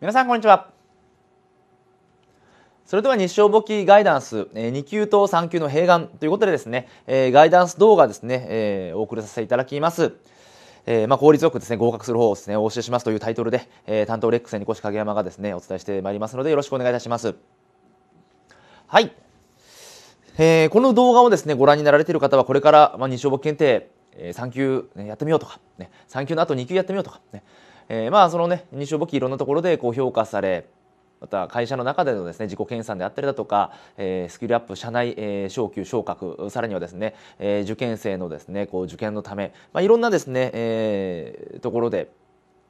皆さんこんにちはそれでは日照簿記ガイダンス、え2級と3級の併願ということでですね、えガイダンス動画ですね、えお送りさせていただきます。えー、まあ、効率よくですね合格する方をですねお教えしますというタイトルで、えー、担当レックスに越影山がですねお伝えしてまいりますのでよろしくお願いいたします。はい、えー、この動画をですねご覧になられている方はこれから、まあ、日照簿記検定、え3級、ね、やってみようとか、ね、3級の後2級やってみようとか、ね、えー、まあそのね認証簿記いろんなところでこう評価されまた会社の中でのですね自己研鑽であったりだとか、えー、スキルアップ社内、えー、昇給昇格さらにはですね、えー、受験生のですねこう受験のため、まあ、いろんなですね、えー、ところで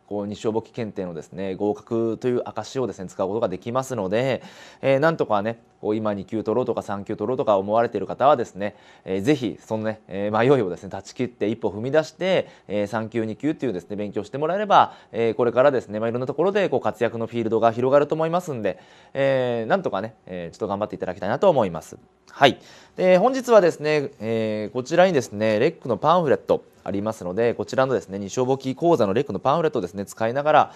こう日照簿記検定のですね合格という証をですね使うことができますので、えー、なんとかねこう今2級取ろうとか3級取ろうとか思われている方はですね、えー、ぜひそのね、えー、迷いをですね断ち切って一歩踏み出して、えー、3級2級っていうですね勉強してもらえれば、えー、これからですね、まあ、いろんなところでこう活躍のフィールドが広がると思いますんで、えー、なんとかね、えー、ちょっと頑張っていただきたいなと思います。はい、で本日はですね、えー、こちらにですねレックのパンフレットありますのでこちらのですね西簿記講座のレックのパンフレットをですね使いながら、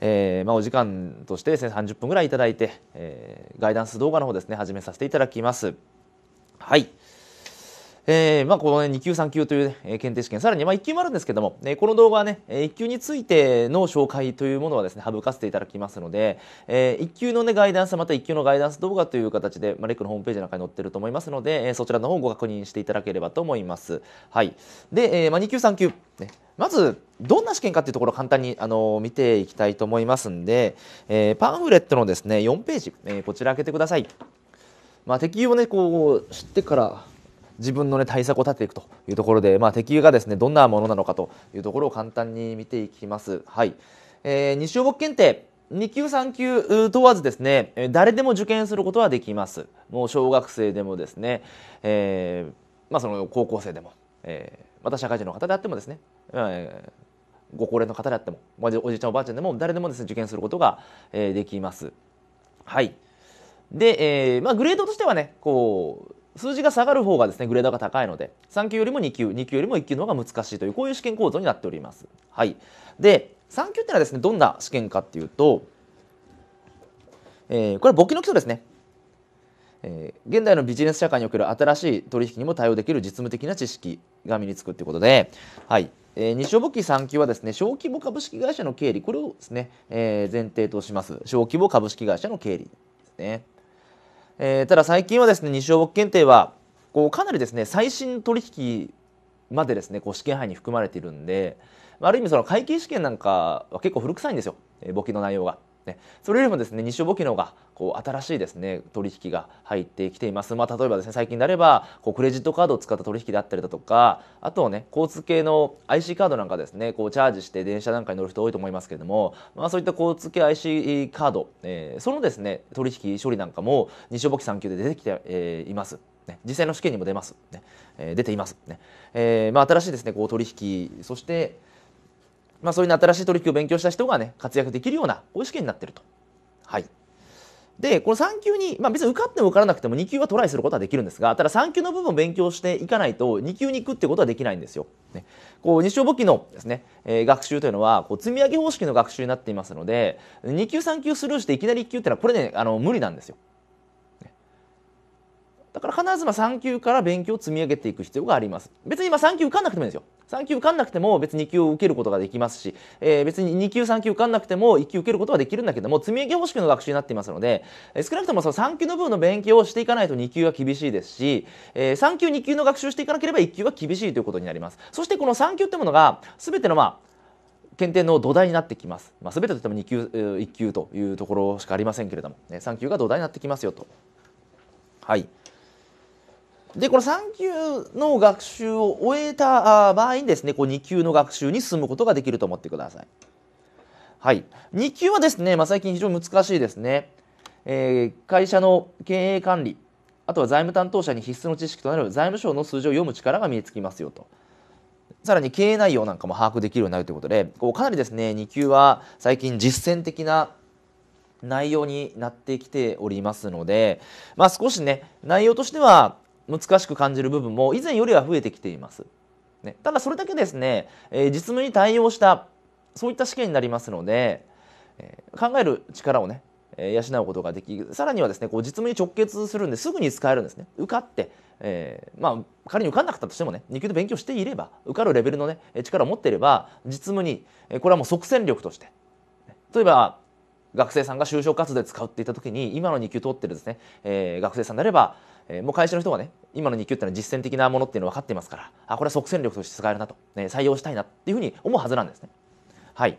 えーまあ、お時間としてですね30分ぐらいいただいて、えー、ガイダンス動画の方ですね始めさせていただきます。はいえーまあ、この、ね、2級3級という、ね、検定試験さらに、まあ、1級もあるんですけども、えー、この動画はね1級についての紹介というものはですね省かせていただきますので、えー、1級の、ね、ガイダンスまた1級のガイダンス動画という形で、まあ、レックのホームページの中に載ってると思いますので、えー、そちらの方をご確認していただければと思います。はい、で、えーまあ、2級3級、ね、まずどんな試験かというところを簡単にあの見ていきたいと思いますんで、えー、パンフレットのですね4ページ、えー、こちら開けてください。まあ、適用をねこう知ってから自分の、ね、対策を立てていくというところで、まあ、敵がですねどんなものなのかというところを簡単に見ていきます。はいえー、二種目検定2級3級問わずですね誰でも受験することはできますもう小学生でもですね、えー、まあ、その高校生でも、えー、また社会人の方であってもですね、えー、ご高齢の方であってもおじいちゃんおばあちゃんでも誰でもですね受験することが、えできますはいで、えまあ、グレードとしてはねこう数字が下がる方がですねグレードが高いので3級よりも2級2級よりも1級の方が難しいというこういう試験構造になっております。はい、で3級っていうのはですねどんな試験かっていうと、えー、これ簿記の基礎ですね。えー、現代のビジネス社会における新しい取引にも対応できる実務的な知識が身につくということで、はいえー、日商簿記3級はですね小規模株式会社の経理これをですね、えー、前提とします小規模株式会社の経理ですね。えー、ただ最近はですね西尾検定はこうかなりですね最新取引までですねこう試験範囲に含まれているんである意味その会計試験なんかは結構古臭いんですよ、えー、簿記の内容が。ね、それよりもですね日照簿記のがこう新しいですね取引が入ってきています。まあ、例えばですね最近であればこうクレジットカードを使った取引であったりだとかあとね交通系の IC カードなんかですねこうチャージして電車なんかに乗る人多いと思いますけれども、まあ、そういった交通系 IC カード、えー、そのですね取引処理なんかも日照簿記3級で出てきて、えー、います。ね、実際の試験にも出ます、ねえー、出ています、ねえーまあ、新しいですねこう取引そしてまあ、そういう新しい取引を勉強した人がね活躍できるようなこういう試験になってると。はいでこの3級に、まあ、別に受かっても受からなくても2級はトライすることはできるんですがただ3級の部分を勉強していかないと2級に行くってことはできないんですよ。ね、こう日常簿記のですね、えー、学習というのはこう積み上げ方式の学習になっていますので2級3級スルーしていきなり1級ってのはこれねあの無理なんですよ。だから必ずま3級から勉強を積み上げていく必要があります。別にあ3級受かんなくてもいいんですよ。3級受かんなくても別に2級を受けることができますし、えー、別に2級3級受かんなくても1級受けることはできるんだけども積み上げ方式の学習になっていますので、えー、少なくともその3級の部分の勉強をしていかないと2級は厳しいですし、えー、3級2級の学習していかなければ1級は厳しいということになりますそしてこの3級ってものが全てのまあ検定の土台になってきます、まあ、全てといっても2級1級というところしかありませんけれども、ね、3級が土台になってきますよと。はいでこの3級の学習を終えた場合にですねこう2級の学習に進むことができると思ってください。はい、2級はですね、まあ、最近非常に難しいですね、えー、会社の経営管理あとは財務担当者に必須の知識となる財務省の数字を読む力が身につきますよと。さらに経営内容なんかも把握できるようになるということでこうかなりですね2級は最近実践的な内容になってきておりますので、まあ、少しね内容としては難しく感じる部分も以前よりは増えてきています。ね、ただそれだけですね、えー、実務に対応したそういった試験になりますので、えー、考える力をね、えー、養うことができさらにはですねこう実務に直結するんですぐに使えるんですね受かって、えー、まあ仮に受かんなかったとしてもね2級で勉強していれば受かるレベルのね力を持っていれば実務にこれはもう即戦力として例えば学生さんが就職活動で使うっていった時に今の2級取ってるですね、えー、学生さんであればえー、もう会社の人がね今の日級ってのは実践的なものっていうの分かっていますからあこれは即戦力として使えるなと、ね、採用したいなっていうふうに思うはずなんですね。はい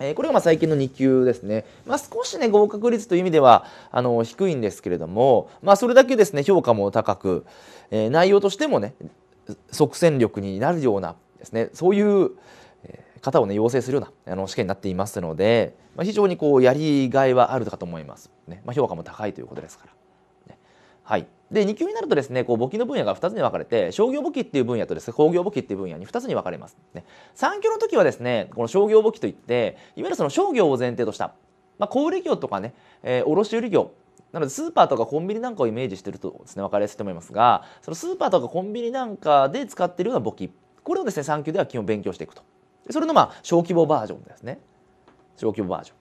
えこれがまあ最近の2級ですね。まあ、少しね、合格率という意味では、あの、低いんですけれども、まあ、それだけですね、評価も高く、えー、内容としてもね、即戦力になるようなですね、そういう方をね、養成するようなあの試験になっていますので、まあ、非常にこう、やりがいはあるかと思います。ね、まあ、評価も高いということですから。はいで2級になるとですねこう簿記の分野が2つに分かれて商業簿記っていう分野とです、ね、工業簿記っていう分野に2つに分かれます、ね、3級の時はですねこの商業簿記といっていわゆるその商業を前提とした、まあ、小売業とかね、えー、卸売業なのでスーパーとかコンビニなんかをイメージしてるとですね分かりやすいと思いますがそのスーパーとかコンビニなんかで使ってるような簿記これをですね3級では基本勉強していくとそれのまあ小規模バージョンですね小規模バージョ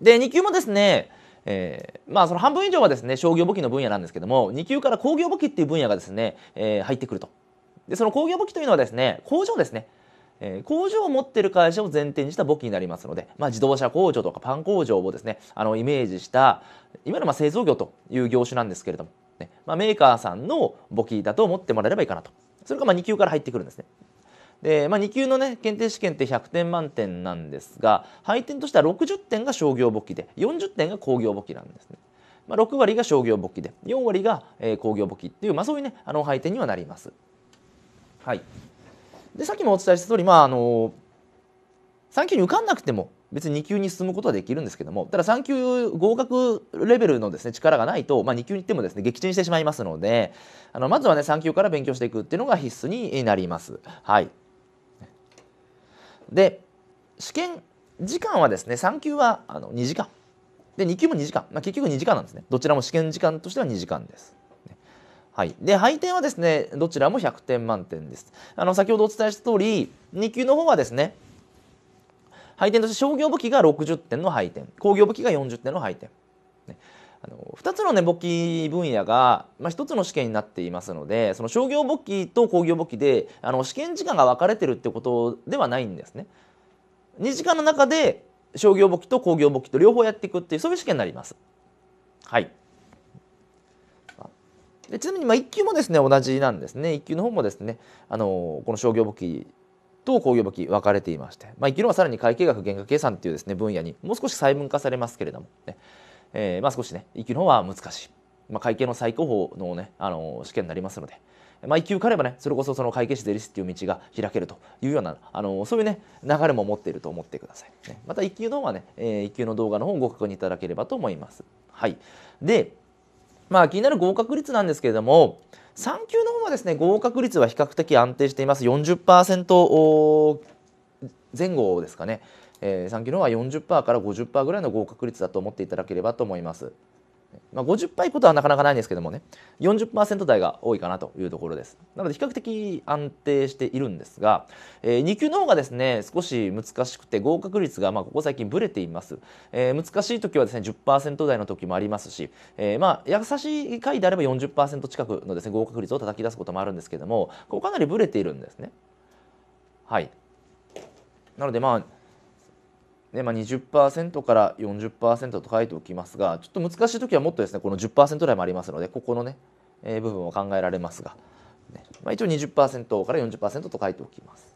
ンで2級もですねえー、まあその半分以上はですね商業簿記の分野なんですけども2級から工業簿記っていう分野がですね、えー、入ってくるとでその工業簿記というのはですね工場ですね、えー、工場を持ってる会社を前提にした簿記になりますので、まあ、自動車工場とかパン工場をですねあのイメージしたいわまあ製造業という業種なんですけれどもね、ねまあ、メーカーさんの簿記だと思ってもらえればいいかなとそれがまあ2級から入ってくるんですね。で、まあ、2級のね検定試験って100点満点なんですが配点としては60点が商業簿記で40点が工業簿記なんですね。まあ、6割が商業簿記で4割が、え工業簿記っていう、まあ、そういうねあの配点にはなります。はい、でさっきもお伝えした通り、まああの3級に受かんなくても別に2級に進むことはできるんですけどもただ3級合格レベルのですね力がないと、まあ、2級に行ってもですね撃沈してしまいますのであのまずはね3級から勉強していくっていうのが必須になります。はいで試験時間はですね3級はあの2時間で2級も2時間、まあ、結局2時間なんですねどちらも試験時間としては2時間です。はい、で配点はですねどちらも100点満点です。あの先ほどお伝えした通り2級の方はですね配点として商業武器が60点の配点工業武器が40点の配点。ねあの2つのね簿記分野が、まあ、1つの試験になっていますのでその商業簿記と工業簿記であの試験時間が分かれてるってことではないんですね。2時間の中で商業簿記と工業簿記と両方やっていくっていうそういう試験になります。はいでちなみにまあ1級もですね同じなんですね1級の方もですねあのこの商業簿記と工業簿記分かれていまして、まあ、1級の方はさらに会計学原価計算っていうですね分野にもう少し細分化されますけれどもね。えー、まあ、少しね1級の方は難しい、まあ、会計の最高峰のねあの試験になりますので。まあ、1級かればねそれこそその会計士税理士っていう道が開けるというようなあのそういうね流れも持っていると思ってください、ね、また1級の方はね、えー、1級の動画の方をご確認いただければと思いますはいでまあ気になる合格率なんですけれども3級の方はですね合格率は比較的安定しています40%前後ですかねえー、産業の方は40%から50%ぐらいの合格率だと思っていただければと思います。まあ、50%いくことはなかなかないんですけどもね40%台が多いかなというところですなので比較的安定しているんですが、えー、2級の方がですね少し難しくて合格率がまあここ最近ぶれています、えー、難しい時はですね10%台の時もありますし、えー、まあ優しい回であれば40%近くのですね合格率を叩き出すこともあるんですけどもここかなりぶれているんですねはいなのでまあねまあ、20%から40%と書いておきますがちょっと難しい時はもっとですねこの10%台もありますのでここのね、えー、部分を考えられますが、ね、まあ、一応20%から40%と書いておきます。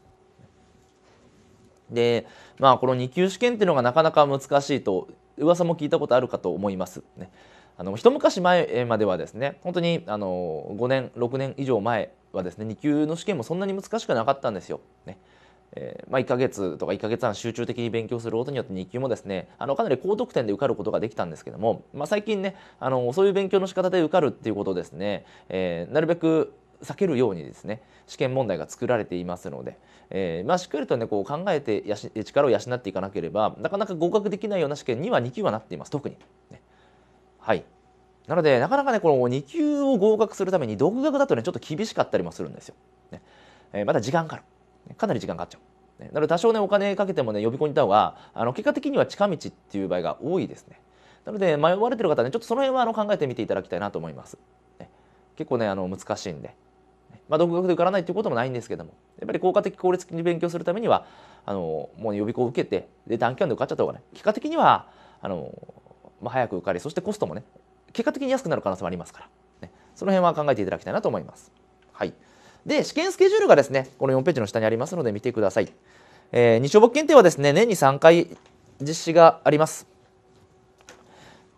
でまあこの2級試験っていうのがなかなか難しいと噂も聞いたことあるかと思います、ね。あの一昔前まではですね本当にあの5年6年以上前はですね2級の試験もそんなに難しくなかったんですよ。ね、えーまあ、1か月とか1か月半集中的に勉強することによって2級もですねあのかなり高得点で受かることができたんですけども、まあ、最近ねあのそういう勉強の仕方で受かるっていうことをですね、えー、なるべく避けるようにですね試験問題が作られていますので、えーまあ、しっかりとねこう考えてやし力を養っていかなければなかなか合格できないような試験には2級はなっています特に、ね、はいなのでなかなかねこの2級を合格するために独学だとねちょっと厳しかったりもするんですよ、ねえー、また時間かかるかなり時間かかっちゃう。なので多少ねお金かけてもね呼び込んだ方があの結果的には近道っていう場合が多いですね。なので迷われてる方ねちょっとその辺はあの考えてみていただきたいなと思います。ね、結構ねあの難しいんで、まあ、独学で受からないっていうこともないんですけどもやっぱり効果的効率的に勉強するためにはあのもう、ね、予備校を受けてで短期間で受かっちゃった方がね結果的にはあの、まあ、早く受かりそしてコストもね結果的に安くなる可能性もありますから、ね、その辺は考えていただきたいなと思います。はいで試験スケジュールがですねこの4ページの下にありますので見てください、えー、日小簿検定はですね年に3回実施があります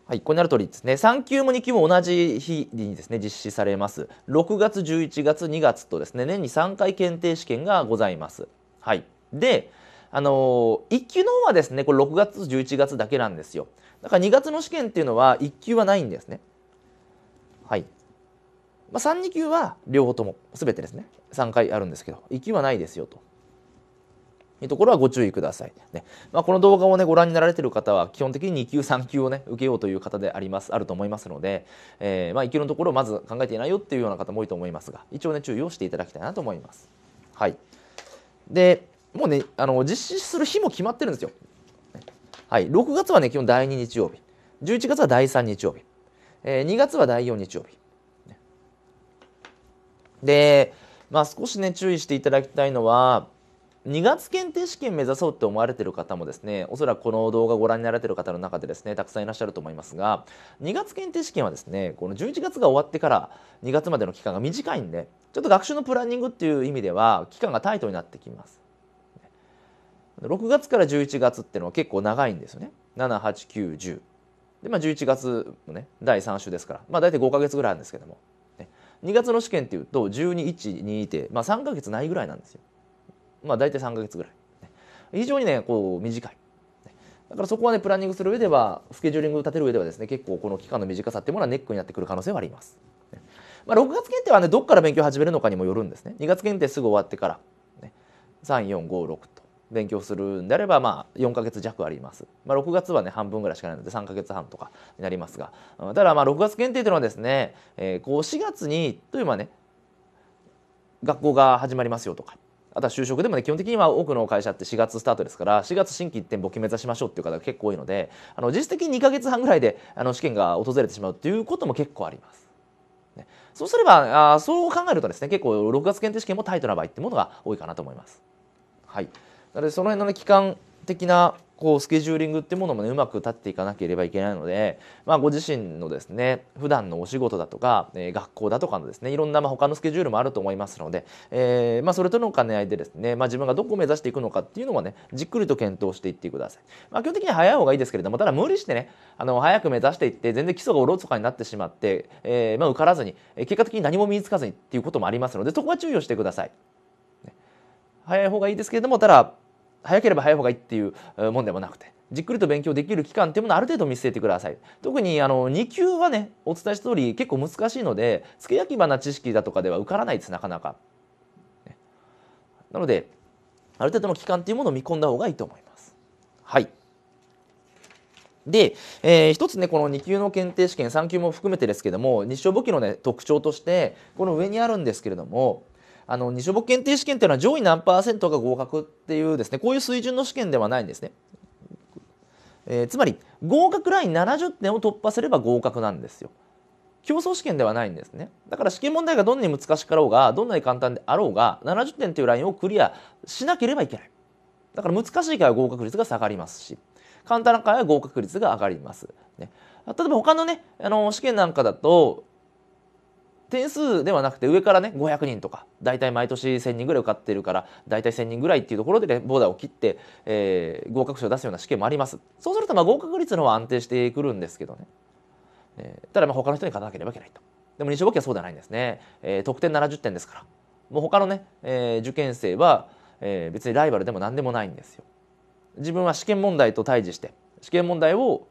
はい、ここにある通りですね。3級も2級も同じ日にですね実施されます。6月、11月、2月とですね年に3回検定試験がございます。はい。で、あのー、1級の方はですねこれ6月、11月だけなんですよ。だから2月の試験っていうのは1級はないんですね。はい。まあ、3、2級は両方ともすべてですね3回あるんですけど1級はないですよというところはご注意ください、ねまあ、この動画をねご覧になられてる方は基本的に2級3級をね受けようという方でありますあると思いますので、えー、まあ1級のところをまず考えていないよっていうような方も多いと思いますが一応ね注意をしていただきたいなと思います。はい、でもうねあの実施する日も決まってるんですよ。はい、6月はね基本第2日曜日11月は第3日曜日、えー、2月は第4日曜日で、まあ、少しね注意していただきたいのは2月検定試験目指そうって思われている方もですねおそらくこの動画をご覧になられてる方の中でですねたくさんいらっしゃると思いますが2月検定試験はですねこの11月が終わってから2月までの期間が短いんでちょっと学習のプランニングっていう意味では期間がタイトになってきます。6月から11月っていうのは結構長いんですよね。7、8、9、10。で、まあ、11月のね、第3週ですから、まあ、大体5か月ぐらいあるんですけども。2月の試験っていうと12122て、まあ、3か月ないぐらいなんですよ。まあ大体3か月ぐらい。非常にねこう短い。だからそこはねプランニングする上ではスケジューリング立てる上ではですね結構この期間の短さっていうものはネックになってくる可能性はあります。まあ、6月検定はねどっから勉強始めるのかにもよるんですね。2月検定すぐ終わってから、ね、3456勉強するんであれば、まあ、4か月弱あります、まあ、6月はね半分ぐらいしかないので3か月半とかになりますがただまあ6月限定というのはですね、えー、こう4月にというまあね学校が始まりますよとかあとは就職でもね基本的には多くの会社って4月スタートですから4月新規一点簿記目指しましょうっていう方が結構多いのであの実質的に2か月半ぐらいであの試験が訪れてしまうっていうことも結構あります。ね、そうすればあそう考えるとですね結構6月限定試験もタイトな場合ってものが多いかなと思います。はいなのでその辺の、ね、期間的なこうスケジューリングってものもねうまく立っていかなければいけないので、まあ、ご自身のですね普段のお仕事だとか、えー、学校だとかのですねいろんなまあ他のスケジュールもあると思いますので、えー、まあ、それとの兼ね合いでですね、まあ、自分がどこを目指していくのかっていうのはねじっくりと検討していってください、まあ、基本的に早い方がいいですけれどもただ無理してねあの早く目指していって全然基礎がおろそかになってしまって、えー、ま受からずに結果的に何も身につかずにっていうこともありますのでそこは注意をしてください、ね、早い方がいいですけれどもただ早ければ早い方がいいっていうもんでもなくてじっくりと勉強できる期間っていうものをある程度見据えてください特にあの2級はねお伝えした通り結構難しいので付け焼き場な知識だとかでは受からないですなかなか、ね、なのである程度の期間っていうものを見込んだ方がいいと思いますはいで、えー、一つね、この2級の検定試験、3級も含めてですけども、日照簿記のね、特徴として、この上にあるんですけれども、あの二種目検定試験というのは上位何パーセントが合格っていうですねこういう水準の試験ではないんですね。えー、つまり合格ライン70点を突破すれば合格なんですよ。競争試験ではないんですね。だから試験問題がどんなに難しかろうがどんなに簡単であろうが70点というラインをクリアしなければいけない。だから難しい回は合格率が下がりますし簡単な回は合格率が上がります。ね、例えば他のねあの試験なんかだと点数ではなくて上からね500人とか大体毎年1,000人ぐらい受かってるから大体1,000人ぐらいっていうところで、ね、ボーダーを切って、えー、合格者を出すような試験もありますそうするとまあ合格率の方は安定してくるんですけどね、えー、ただまあ他の人に勝たなければいけないとでも日曜簿記はそうではないんですね、えー、得点70点ですからもう他のね、えー、受験生は、えー、別にライバルでも何でもないんですよ自分は試験問題と対峙して試験問題を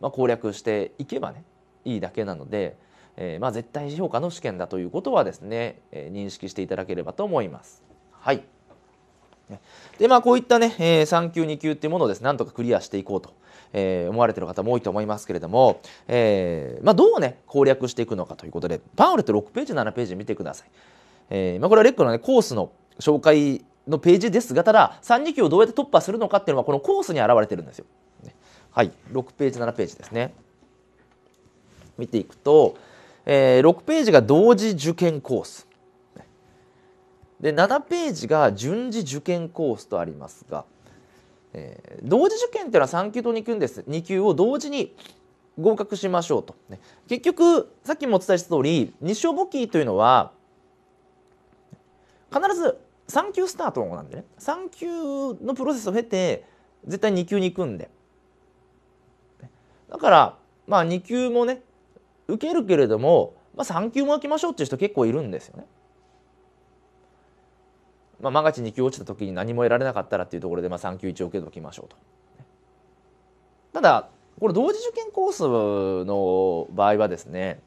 まあ攻略していけばねいいだけなのでえー、まあ、絶対評価の試験だということはですね、えー、認識していただければと思います。はい。でまあこういったね、えー、3級2級っていうものをですねなんとかクリアしていこうと、えー、思われてる方も多いと思いますけれども、えー、まあ、どうね攻略していくのかということでパンフレット6ページ7ページ見てください。えまあ、これはレックの、ね、コースの紹介のページですがただ3 2級をどうやって突破するのかっていうのはこのコースに表れてるんですよ。はい6ページ7ページですね。見ていくと、え6ページが同時受験コースで7ページが順次受験コースとありますが、えー、同時受験っていうのは3級と2級です2級を同時に合格しましょうと、ね、結局さっきもお伝えした通り日照簿記というのは必ず3級スタートなんでね3級のプロセスを経て絶対2級に行くんでだからまあ2級もね受けるけれども、まあ、3級も空きましょうっていう人結構いるんですよね。まあ、万が一2級落ちた時に何も得られなかったらっていうところで、まあ、3級一応受けておきましょうと。ただこれ同時受験コースの場合はですね、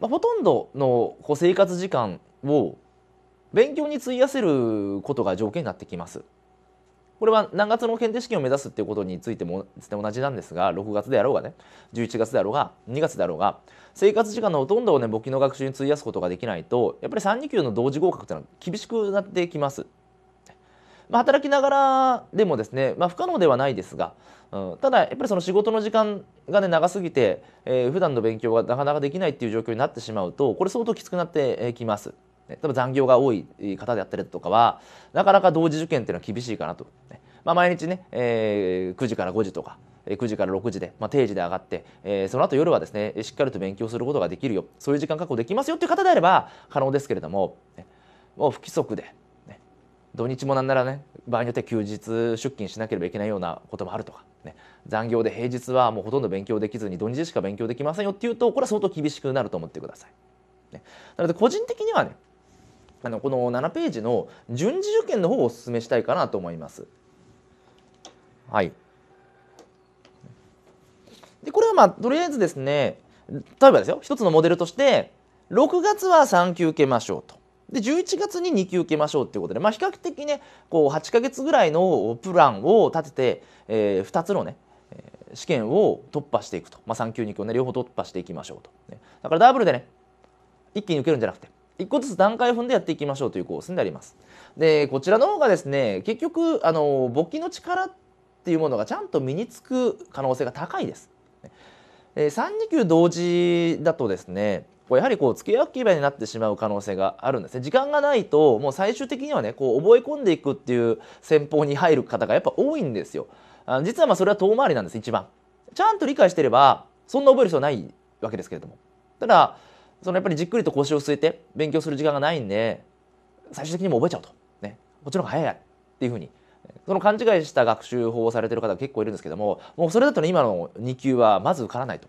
まあ、ほとんどのこう生活時間を勉強に費やせることが条件になってきます。これは何月の検定試験を目指すっていうことについても同じなんですが6月であろうがね11月であろうが2月であろうが生活時間のほとんどをね簿記の学習に費やすことができないとやっぱり3 2級の同時合格っていうのは厳しくなってきます。まあ、働きながらでもですね、まあ、不可能ではないですが、うん、ただやっぱりその仕事の時間がね長すぎて、えー、普段の勉強がなかなかできないっていう状況になってしまうとこれ相当きつくなってきます。例えば残業が多い方であったりとかはなかなか同時受験っていうのは厳しいかなと、まあ、毎日ね、えー、9時から5時とか9時から6時で、まあ、定時で上がって、えー、その後夜はですねしっかりと勉強することができるよそういう時間確保できますよっていう方であれば可能ですけれども、ね、もう不規則で、ね、土日もなんならね場合によって休日出勤しなければいけないようなこともあるとか、ね、残業で平日はもうほとんど勉強できずに土日しか勉強できませんよっていうとこれは相当厳しくなると思ってください。ね、なので個人的にはねあのこの7ページの順次受験の方をお勧めしたいかなと思います。はい、でこれはまあとりあえずですね例えばですよ一つのモデルとして6月は3級受けましょうと。で11月に2級受けましょうということで、まあ、比較的ねこう8か月ぐらいのプランを立てて、えー、2つのね試験を突破していくと、まあ、3級2級をね両方突破していきましょうと、ね、だからダブルでね一気に受けるんじゃなくて1個ずつ段階を踏んでやっていきましょうというコースになります。でこちらの方がですね結局あの簿記の力っていうものがちゃんと身につく可能性が高いです。えー、3級同時だとですねこうやはりこう付け焼き場になってしまう可能性があるんですね時間がないともう最終的にはねこう覚え込んでいくっていう戦法に入る方がやっぱ多いんですよあの実はまあそれは遠回りなんです一番ちゃんと理解してればそんな覚える必要ないわけですけれどもただそのやっぱりじっくりと腰を据えて勉強する時間がないんで最終的にも覚えちゃうと、ね、こっちの方が早いっていうふうにその勘違いした学習法をされてる方が結構いるんですけどももうそれだとね今の2級はまず受からないと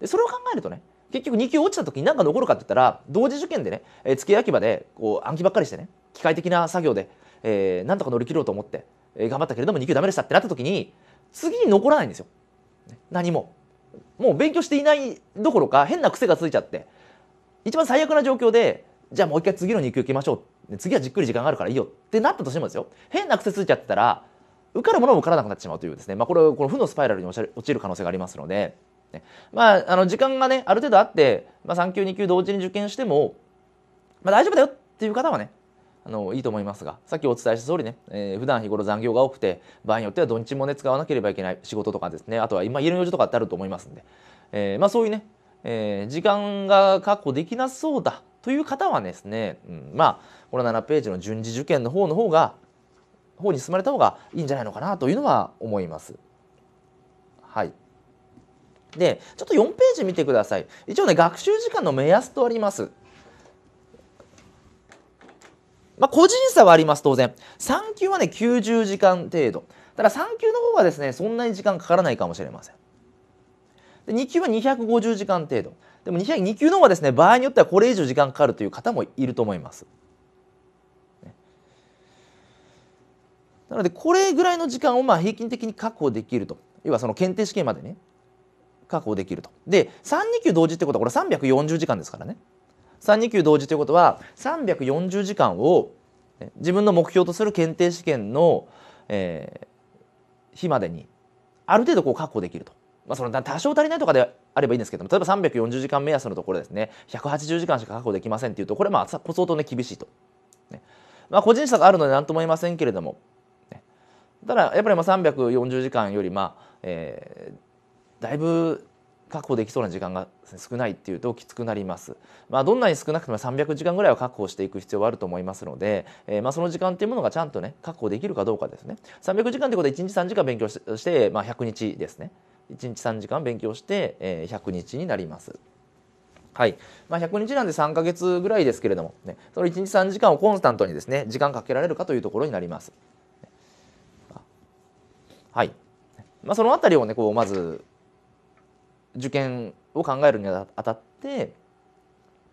でそれを考えるとね結局2級落ちた時に何か残るかって言ったら同時受験でね、えー、付け焼き場でこう暗記ばっかりしてね機械的な作業で、えー、なんとか乗り切ろうと思って、えー、頑張ったけれども2級ダメでしたってなった時に次に残らないんですよ何ももう勉強していないどころか変な癖がついちゃって一番最悪な状況でじゃあもう一回次の2級受けましょう次はじっくり時間があるからいいよってなったとしてもですよ変な癖ついちゃったら受かるものも受からなくなってしまうというですね、まあ、これこの負のスパイラルに落ちる可能性がありますので、ね、まああの時間がねある程度あって、まあ、3級2級同時に受験しても、まあ、大丈夫だよっていう方はねあのいいと思いますがさっきお伝えした通りね、えー、普段日頃残業が多くて場合によっては土日もね使わなければいけない仕事とかですねあとは今家の用事とかってあると思いますんで、えー、まあ、そういうね、えー、時間が確保できなそうだという方はですね、うん、まあこの7ページの順次受験の方の方が方に進まれた方がいいんじゃないのかなというのは思います。はいでちょっと4ページ見てください一応ね学習時間の目安とありますまあ、個人差はあります、当然。3級はね、90時間程度。ただ、3級の方はですね、そんなに時間かからないかもしれません。で2級は250時間程度。でも2 2級の方はですね、場合によってはこれ以上時間かかるという方もいると思います。なので、これぐらいの時間をまあ平均的に確保できると。要はその検定試験までね、確保できると。で、3、2級同時ってことはこれ340時間ですからね。32級同時ということは340時間を自分の目標とする検定試験の、えー、日までにある程度こう確保できると。まあ、その多少足りないとかであればいいんですけども例えば340時間目安のところですね180時間しか確保できませんっていうとこれまあ相当ね厳しいと、ねまあ、個人差があるので何とも言いませんけれども、ね、ただやっぱりまあ340時間よりまあ、えー、だいぶ確保できそうな時間が少ないっていうときつくなります。まあ、どんなに少なくても300時間ぐらいは確保していく必要はあると思いますので、えー、まあその時間っていうものがちゃんとね確保できるかどうかですね。300時間ってことは1日3時間勉強して、まあ、100日ですね。1日3時間勉強して、えー、100日になります。はいまあ、100日なんで3か月ぐらいですけれども、ね、その1日3時間をコンスタントにですね時間かけられるかというところになります。はいまあ、その辺りをねこうまず受験を考えるにあたって、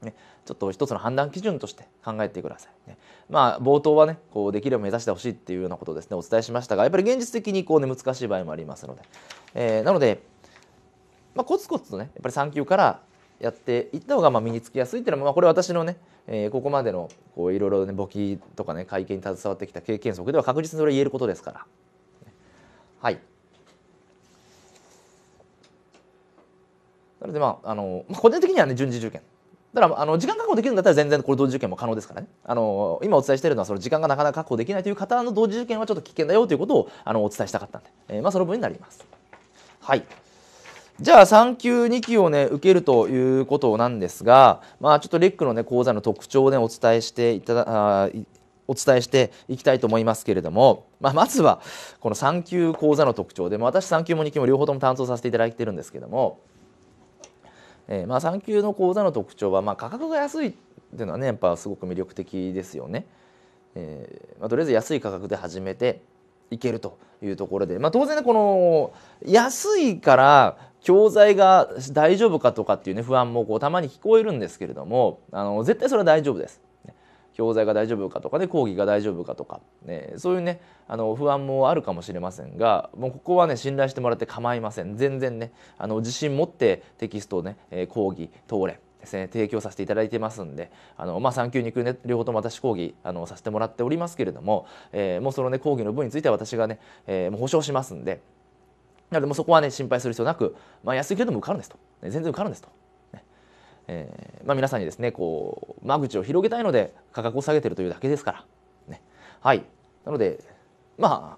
ね、ちょっと一つの判断基準として考えてください、ね、まあ冒頭はねこうできれば目指してほしいっていうようなことですねお伝えしましたがやっぱり現実的にこう、ね、難しい場合もありますので、えー、なので、まあ、コツコツとねやっぱり3級からやっていった方がまあ身につきやすいっていうのは、まあ、これ私のね、えー、ここまでのこういろいろね簿記とかね会計に携わってきた経験則では確実にそれ言えることですから。はいなのでまああの、まあ、個人的にはね順次受験だからあの時間確保できるんだったら全然これ同時受験も可能ですからねあの今お伝えしているのはその時間がなかなか確保できないという方の同時受験はちょっと危険だよということをあのお伝えしたかったんで、えー、まあその分になります。はいじゃあ3級2級をね受けるということなんですが、まあ、ちょっとレックのね講座の特徴をねお伝えしていただお伝えしていきたいと思いますけれども、まあ、まずはこの3級講座の特徴で、私3級も2級も両方とも担当させていただいているんですけどもえー、まあ、3級の講座の特徴は、まあ、価格が安いっていうのはねやっぱすごく魅力的ですよね。えー、まあ、とりあえず安い価格で始めていけるというところで、まあ、当然ねこの安いから教材が大丈夫かとかっていうね不安もこうたまに聞こえるんですけれどもあの絶対それは大丈夫です。教材が大丈夫かとかで講義が大丈夫かとか、ね、そういうねあの不安もあるかもしれませんがもうここはね信頼してもらって構いません全然ねあの自信持ってテキストをね、え講義通れですね、提供させていただいてますんであの、まあ、産休2級、ね、両方とも私講義あのさせてもらっておりますけれども、えー、もうその、ね、講義の分については私がね、えー、もう保証しますんでなのでもそこはね心配する必要なく、まあ、安いけれども受かるんですと、ね、全然受かるんですとえー、まあ、皆さんにですねこう間口を広げたいので価格を下げてるというだけですから、ね、はいなのでまあ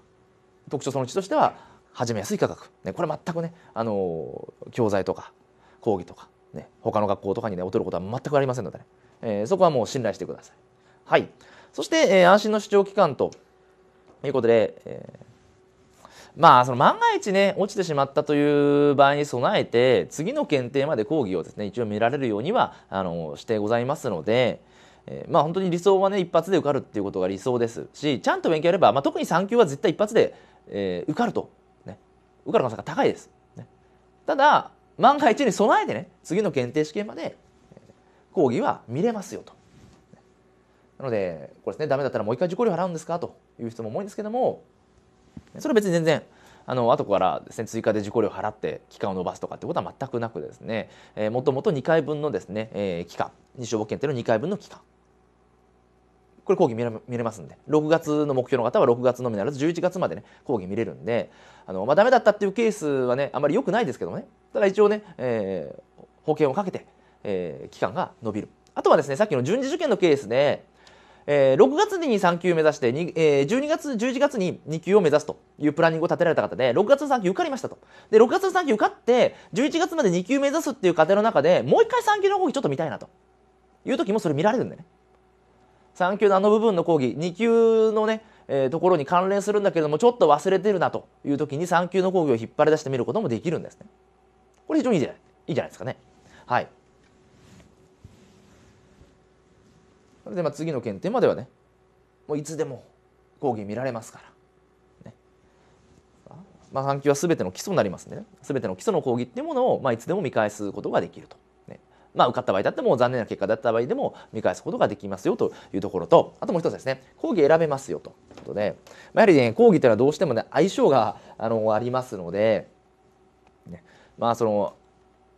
特徴その1としては始めやすい価格、ね、これ全くね、あのー、教材とか講義とか、ね、他の学校とかにね劣ることは全くありませんのでね、えー、そこはもう信頼してください。はい、そして、え安心の主張期間ということで、えーまあその万が一ね落ちてしまったという場合に備えて次の検定まで講義をですね一応見られるようにはあのしてございますので。えー、まあ本当に理想はね一発で受かるっていうことが理想ですしちゃんと勉強やれば、まあ、特に3級は絶対一発で、えー、受かると、ね、受かる可能性が高いです、ね、ただ万が一に備えてね次の検定試験まで講義は見れますよとなのでこれですねダメだったらもう一回受講料払うんですかという質問も多いんですけどもそれは別に全然あの後からですね追加で事故料払って期間を延ばすとかってことは全くなくですね、えもともと2回分のですね、えー、期間認証保険っていうのは2回分の期間これ講義見れ見れますんで6月の目標の方は6月のみならず11月までね講義見れるんであの、まあ、ダメだったっていうケースはねあまり良くないですけどもねただ一応ね、えー、保険をかけて、えー、期間が延びるあとはですねさっきの順次受験のケースで、えー、6月に3級目指してに、えー、12月、11月に2級を目指すというプランニングを立てられた方で、6月の3級受かりましたと。で、6月の3級受かって、11月まで2級目指すっていう過程の中で、もう一回3級の講義ちょっと見たいなという時もそれ見られるんでね。3級のあの部分の講義、2級のね、えー、ところに関連するんだけれども、ちょっと忘れてるなという時に3級の講義を引っ張り出してみることもできるんですね。これ非常にいいじゃないいいじゃないですかね。はい。それでまあ次の検定まではねもういつでも講義見られますから、ね、まあ、半球は全ての基礎になりますね全ての基礎の講義っていうものを、まあ、いつでも見返すことができると。まあ、受かった場合だっても残念な結果だった場合でも見返すことができますよというところとあともう一つですね講義選べますよということで、まあ、やはりね講義というのはどうしてもね相性があのありますので、まあその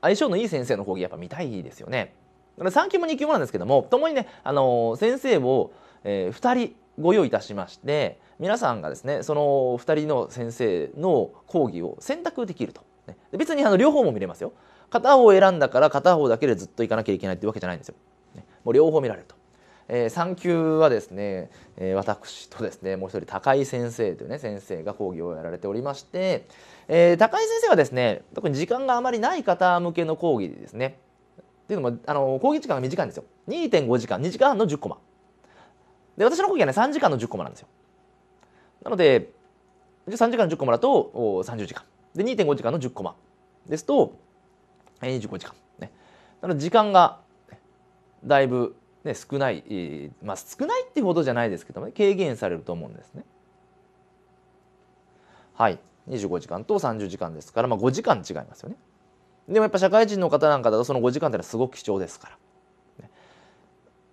相性のいい先生の講義やっぱ見たいですよね。3級も2級もなんですけどもともにね、あの先生を、えー、2人ご用意いたしまして皆さんがですねその2人の先生の講義を選択できると。ね、別にあの両方も見れますよ。片方を選んだから片方だけでずっと行かなきゃいけないってわけじゃないんですよ。ね、もう両方見られると。えー、3級はですね、えー、私とですねもう一人高井先生というね先生が講義をやられておりまして、えー、高井先生はですね特に時間があまりない方向けの講義ですねっていうのもあの講義時間が短いんですよ2.5時間2時間半の10コマで私の講義はね3時間の10コマなんですよなので3時間の10コマだと30時間で2.5時間の10コマですと25時間ねなので時間がだいぶ、ね、少ない、えー、まあ少ないってほどじゃないですけどもね軽減されると思うんですねはい25時間と30時間ですから、まあ、5時間違いますよねでもやっぱ社会人の方なんかだとその5時間ってのはすごく貴重ですから。ね、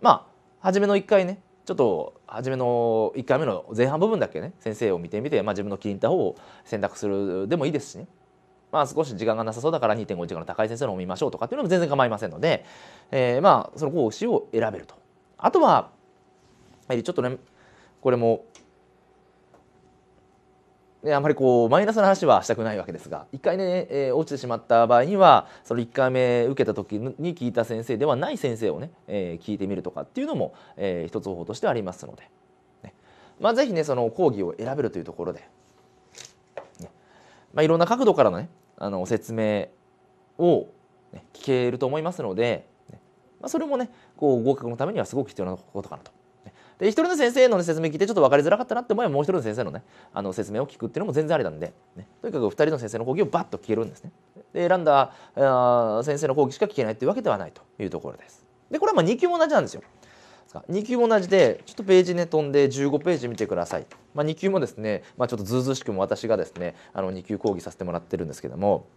まあ初めの1回ねちょっと初めの1回目の前半部分だけね先生を見てみて、まあ、自分の気に入った方を選択するでもいいですしね、まあ、少し時間がなさそうだから2.5時間の高い先生のを見ましょうとかっていうのも全然構いませんので、えー、まあその講師を選べると。あとはちょっとねこれもね、あまりこうマイナスな話はしたくないわけですが1回ね、えー、落ちてしまった場合にはその1回目受けた時に聞いた先生ではない先生をね、えー、聞いてみるとかっていうのも、えー、一つ方法としてありますので、ねまあ、ぜひねその講義を選べるというところで、ね、まあ、いろんな角度からのねあの説明を、ね、聞けると思いますので、ね、まあ、それもねこう合格のためにはすごく必要なことかなとで一人の先生の、ね、説明聞いてちょっと分かりづらかったなって思えばもう一人の先生のねあの説明を聞くっていうのも全然あれなんで、ね、とにかく2人の先生の講義をバッと聞けるんですね。で選んだあ先生の講義しか聞けないっていうわけではないというところです。でこれはまあ2級も同じなんですよ。2級も同じでちょっとページね飛んで15ページ見てください、まあ、2級もですね、まあ、ちょっとずうずうしくも私がですねあの2級講義させてもらってるんですけども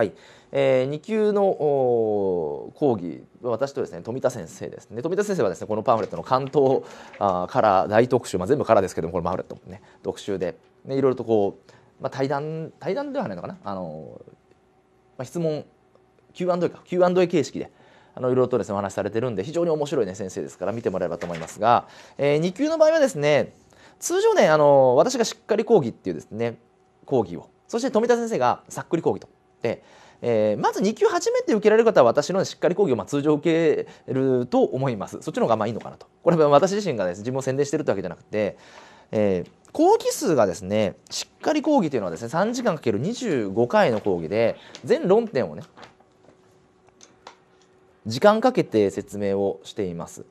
はい、えー、2級の講義私とですね富田先生ですね富田先生はですねこのパンフレットの関東あから大特集、まあ、全部からですけどもこのパンフレットもね特集で、ね、いろいろとこう、まあ、対談対談ではないのかなあの、まあ、質問 Q&A か Q&A 形式で。あのいろいろとですねお話しされてるんで非常に面白いね先生ですから見てもらえればと思いますが、えー、2級の場合はですね通常ねあの私がしっかり講義っていうですね講義をそして富田先生がさっくり講義と、えー、まず2級初めて受けられる方は私のしっかり講義をまあ通常受けると思いますそっちの方がまあいいのかなとこれは私自身がです、自分を宣伝してるってわけじゃなくて、えー、講義数がですねしっかり講義というのはですね3時間かける25回の講義で全論点をね時間かけて説明をしています。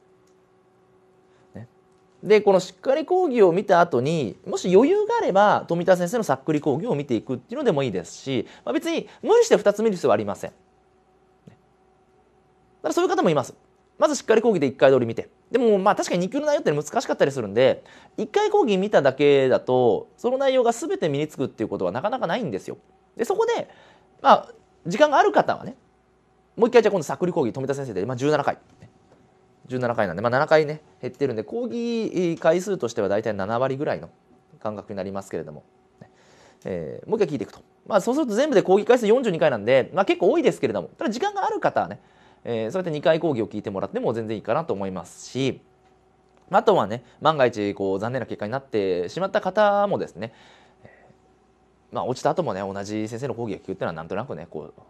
でこのしっかり講義を見た後にもし余裕があれば富田先生のさっくり講義を見ていくっていうのでもいいですし、まあ、別に無理して2つ見る必要はありません。だからそういう方もいます。まずしっかり講義で1回通り見て。でもまあ確かに2級の内容って難しかったりするんで1回講義見ただけだとその内容が全て身につくっていうことはなかなかないんですよ。でそこでまあ時間がある方はねもう一回じゃあ今度さっくり講義富田先生で、まあ、17回17回なんで、まあ、7回ね減ってるんで講義回数としては大体7割ぐらいの感覚になりますけれども、えー、もう一回聞いていくと、まあ、そうすると全部で講義回数42回なんで、まあ、結構多いですけれどもただ時間がある方はね、えー、そうやって2回講義を聞いてもらっても全然いいかなと思いますしあとはね万が一こう残念な結果になってしまった方もですね、まあ、落ちた後もね同じ先生の講義を聞くっていうのはなんとなくねこう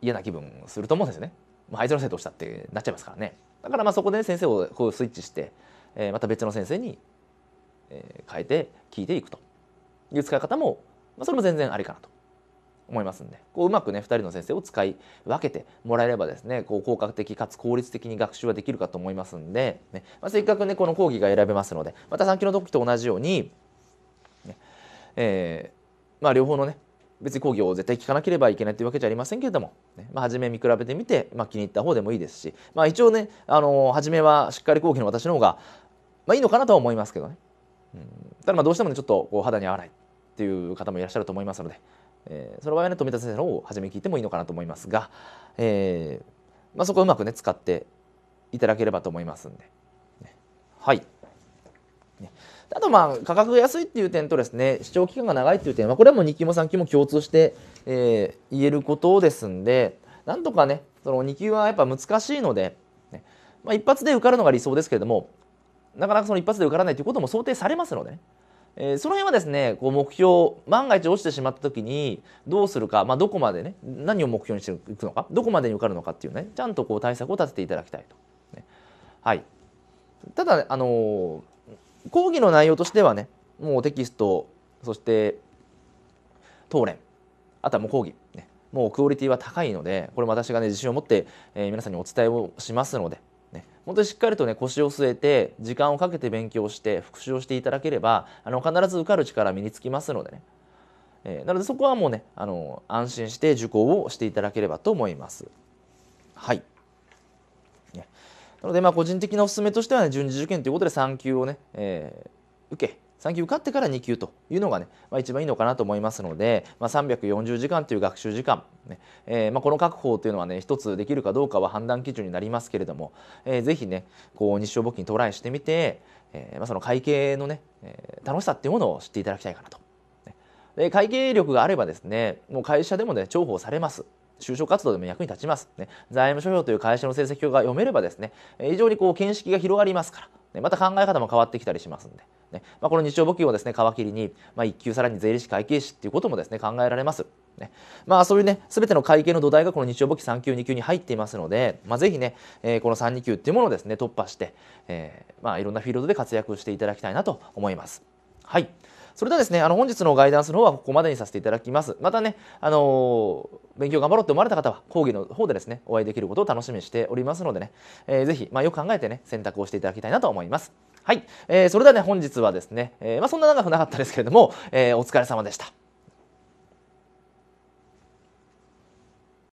嫌な気分すると思うんですよね。あいつのしたってなっちゃいますからねだからまあそこで、先生をこうスイッチして、えー、また別の先生に、え変えて聞いていくという使い方も、まあ、それも全然ありかなと思いますんでこううまくね2人の先生を使い分けてもらえればですねこう効果的かつ効率的に学習はできるかと思いますんでね、まあ、せっかくねこの講義が選べますのでまた3級の時と同じようにね、ねえーまあ、両方のね別に講義を絶対聞かなければいけないというわけじゃありませんけれども、ねまあ、初め見比べてみて、まあ、気に入った方でもいいですし、まあ、一応ね、あの初めはしっかり講義の私の方が、まあ、いいのかなとは思いますけどね、うん、ただまあどうしてもねちょっとこう肌に合わないっていう方もいらっしゃると思いますので、えー、その場合はね富田先生の方を初め聞いてもいいのかなと思いますが、えーまあ、そこをうまくね使っていただければと思いますんで、ね、はい。ねあとまあ価格が安いっていう点とですね視聴期間が長いっていう点はこれはもう2級も3級も共通して、えー、言えることですんでなんとかねその2級はやっぱ難しいので、ね、まあ、一発で受かるのが理想ですけれどもなかなかその一発で受からないということも想定されますのでね、えー、その辺はですねこう目標万が一落ちてしまった時にどうするか、まあ、どこまでね何を目標にしていくのかどこまでに受かるのかっていうねちゃんとこう対策を立てていただきたいと。ね、はいただ、あのー講義の内容としてはねもうテキストそして答練あとはもう講義、ね、もうクオリティは高いのでこれも私がね自信を持って、えー、皆さんにお伝えをしますので、ね、本当にしっかりとね腰を据えて時間をかけて勉強して復習をしていただければあの必ず受かる力身につきますのでね、えー、なのでそこはもうねあの安心して受講をしていただければと思います。はいなので、まあ、個人的なおすすめとしては、ね、次受験ということで3級をね、えー、受け、3級受かってから2級というのがね、まあ、一番いいのかなと思いますので、まあ、340時間という学習時間ね、えー、まあ、この確保というのはね一つできるかどうかは判断基準になりますけれども、えー、ぜひねこう日照募金トライしてみて、えー、まあ、その会計のね、えー、楽しさというものを知っていただきたいかなと。会計力があればですねもう会社でもね重宝されます。就職活動でも役に立ちます、ね、財務諸表という会社の成績表が読めればですね非常にこう見識が広がりますから、ね、また考え方も変わってきたりしますんで。ねまあ、この日曜募金をですね皮切りに、まあ、1級さらに税理士会計士っていうこともですね考えられます。ねまあ、そういうね全ての会計の土台がこの日曜簿記3級2級に入っていますので、まあ、ぜひね、えー、この32級っていうものをですね突破して、えーまあ、いろんなフィールドで活躍していただきたいなと思います。はいそれではですね、あの本日のガイダンスの方はここまでにさせていただきます。またね、あのー、勉強頑張ろうって思われた方は講義の方でですね、お会いできることを楽しみにしておりますのでね、えー、ぜひ、まあ、よく考えてね、選択をしていただきたいなと思います。はい、えー、それではね、本日はですね、えー、まあ、そんな長くなかったですけれども、えお疲れ様でした。